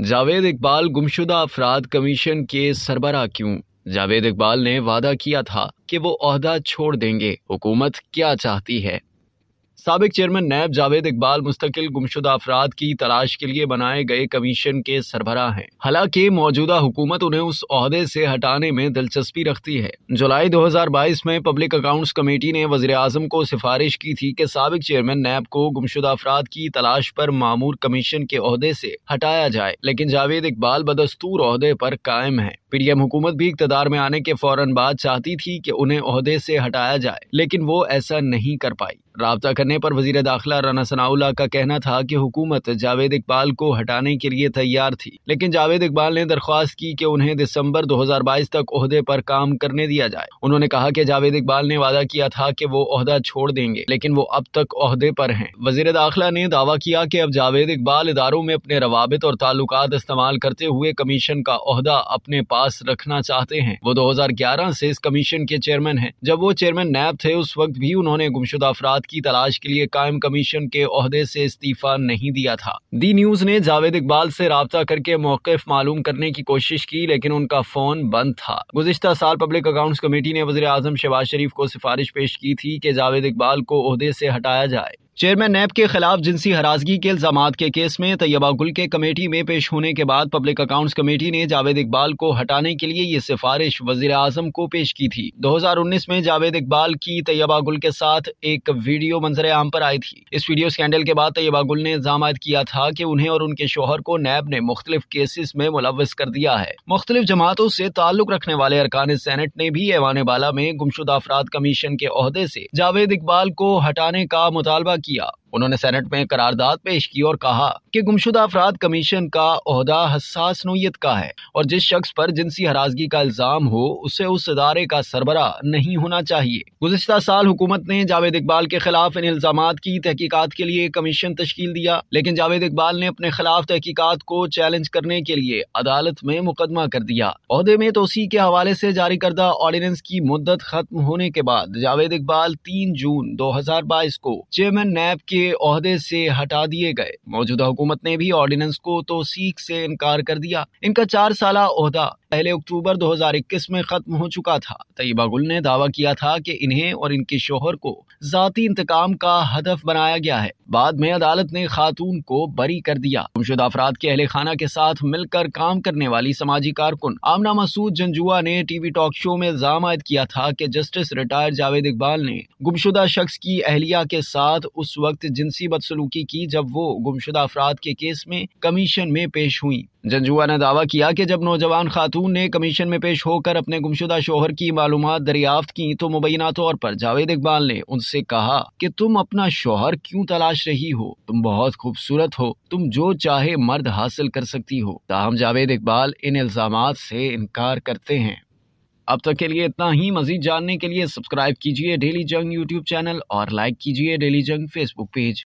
जावेद इकबाल गुमशुदा अफराद कमीशन के सरबरा क्यों जावेद इकबाल ने वादा किया था कि वो अहदा छोड़ देंगे हुकूमत क्या चाहती है सबक चेयरमैन नैब जावेद इकबाल मुस्तकिल गुमशुदा अफराद की तलाश के लिए बनाए गए कमीशन के सरबराह हैं हालांकि मौजूदा हुकूमत उन्हें उस अहदे से हटाने में दिलचस्पी रखती है जुलाई 2022 में पब्लिक अकाउंट्स कमेटी ने वजी अजम को सिफारिश की थी कि सबक चेयरमैन नैब को गुमशुदा अफराद की तलाश पर मामूर कमीशन के अहदे से हटाया जाए लेकिन जावेद इकबाल बदस्तूर अहदे पर कायम है पीडीएम हुकूमत भी इकतदार में आने के फौरन बाद चाहती थी कि उन्हें अहदे से हटाया जाए लेकिन वो ऐसा नहीं कर पाई रबता करने पर वजीर दाखिला राना सनाउल्ला का कहना था कि हुकूमत जावेद इकबाल को हटाने के लिए तैयार थी लेकिन जावेद इकबाल ने दरख्वास्त की कि उन्हें दिसंबर 2022 तक ओहदे पर काम करने दिया जाए उन्होंने कहा कि जावेद इकबाल ने वादा किया था कि वो ओहदा छोड़ देंगे लेकिन वो अब तक ओहदे पर हैं वजीर दाखिला ने दावा किया कि अब जावेद इकबाल इदारों में अपने रवाबित और ताल्लुक इस्तेमाल करते हुए कमीशन का अहदा अपने पास पास रखना चाहते हैं वो 2011 से इस कमीशन के चेयरमैन हैं जब वो चेयरमैन नैब थे उस वक्त भी उन्होंने गुमशुदा अफराद की तलाश के लिए कायम कमीशन के अहदे से इस्तीफा नहीं दिया था दी न्यूज ने जावेद इकबाल से रबता करके मौकफ मालूम करने की कोशिश की लेकिन उनका फोन बंद था गुजशत साल पब्लिक अकाउंट्स कमेटी ने वजे आजम शहबाज शरीफ को सिफारिश पेश की थी कि जावेद इकबाल को अहदे से हटाया जाए चेयरमैन नैब के खिलाफ जिनसी हराजगी के इल्जाम के केस में तैयबा गुल के कमेटी में पेश होने के बाद पब्लिक अकाउंट्स कमेटी ने जावेद इकबाल को हटाने के लिए ये सिफारिश वजीर आजम को पेश की थी 2019 में जावेद इकबाल की तैयबा गुल के साथ एक वीडियो मंजर आम पर आई थी इस वीडियो स्कैंडल के बाद तैयबा गुल ने इल्जाम किया था की उन्हें और उनके शोहर को नैब ने मुख्तलिफ केसेस में मुलवस कर दिया है मुख्तलिफ जमातों से ताल्लुक रखने वाले अरकान सैनेट ने भी ऐवान बाला में गुमशुदा अफराद कमीशन के अहदे से जावेद इकबाल को हटाने का मुतालबा idea उन्होंने सेनेट में करारदाद पेश की और कहा कि गुमशुदा अफराद कमीशन का अहदा हसास नोयत का है और जिस शख्स पर जिनसी हराजगी का इल्ज़ाम हो उसे उस इदारे का सरबरा नहीं होना चाहिए गुजशत साल हुकूमत ने जावेद इकबाल के खिलाफ इन इल्ज़ाम की तहकीकत के लिए कमीशन तश्कील दिया लेकिन जावेद इकबाल ने अपने खिलाफ तहकीकत को चैलेंज करने के लिए अदालत में मुकदमा कर दिया अहदे में तोसी के हवाले से जारी करदा ऑर्डिनेंस की मुद्दत खत्म होने के बाद जावेद इकबाल तीन जून दो हजार बाईस को चेयरमैन नैब के के अहदे से हटा दिए गए मौजूदा हुकूमत ने भी ऑर्डिनेंस को तो सीख से इनकार कर दिया इनका चार साल अहदा पहले अक्टूबर 2021 में खत्म हो चुका था तयबा गुल ने दावा किया था कि इन्हें और इनके शोहर को जाती इंतकाम का हदफ बनाया गया है बाद में अदालत ने खातून को बरी कर दिया गुमशुदा अफराद के अहले खाना के साथ मिलकर काम करने वाली समाजी कारकुन आमना मसूद जंजुआ ने टीवी टॉक शो में इल्जाम आयद किया था की जस्टिस रिटायर्ड जावेद इकबाल ने गुमशुदा शख्स की अहलिया के साथ उस वक्त जिनसी बदसलूकी की जब वो गुमशुदा अफराद के केस में कमीशन में पेश हुई जंजुआ ने दावा किया कि जब नौजवान खातून ने कमीशन में पेश होकर अपने गुमशुदा शोहर की मालूम दरियाफ्त की तो मुबैना तौर पर जावेद इकबाल ने उनसे कहा कि तुम अपना शोहर क्यों तलाश रही हो तुम बहुत खूबसूरत हो तुम जो चाहे मर्द हासिल कर सकती हो ताहम जावेद इकबाल इन इल्जाम से इनकार करते हैं अब तक के लिए इतना ही मजीद जानने के लिए सब्सक्राइब कीजिए डेली जंग यूट्यूब चैनल और लाइक कीजिए डेली जंग फेसबुक पेज